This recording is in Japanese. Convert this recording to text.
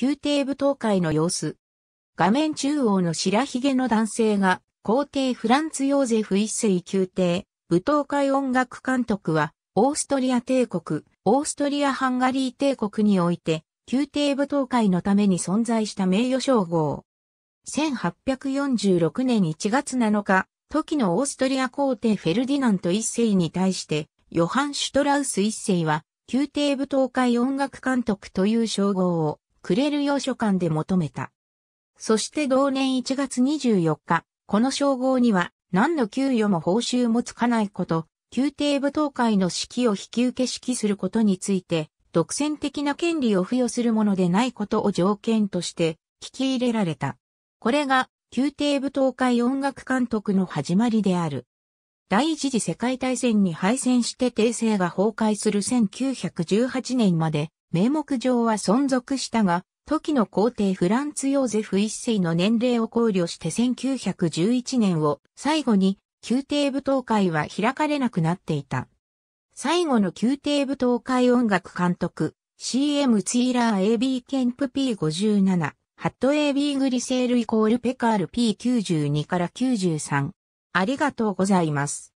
宮廷舞踏会の様子。画面中央の白髭の男性が、皇帝フランツ・ヨーゼフ一世宮廷、舞踏会音楽監督は、オーストリア帝国、オーストリア・ハンガリー帝国において、宮廷舞踏会のために存在した名誉称号。1846年1月7日、時のオーストリア皇帝フェルディナント一世に対して、ヨハン・シュトラウス一世は、宮廷舞踏会音楽監督という称号をくれる要書館で求めた。そして同年1月24日、この称号には何の給与も報酬もつかないこと、宮廷舞踏会の指揮を引き受け指揮することについて、独占的な権利を付与するものでないことを条件として聞き入れられた。これが宮廷舞踏会音楽監督の始まりである。第一次世界大戦に敗戦して帝政が崩壊する1918年まで名目上は存続したが、時の皇帝フランツ・ヨーゼフ一世の年齢を考慮して1911年を最後に宮廷舞踏会は開かれなくなっていた。最後の宮廷舞踏会音楽監督 CM ツイーラー AB ケンプ P57 ハット AB グリセールイコールペカール P92 から93ありがとうございます。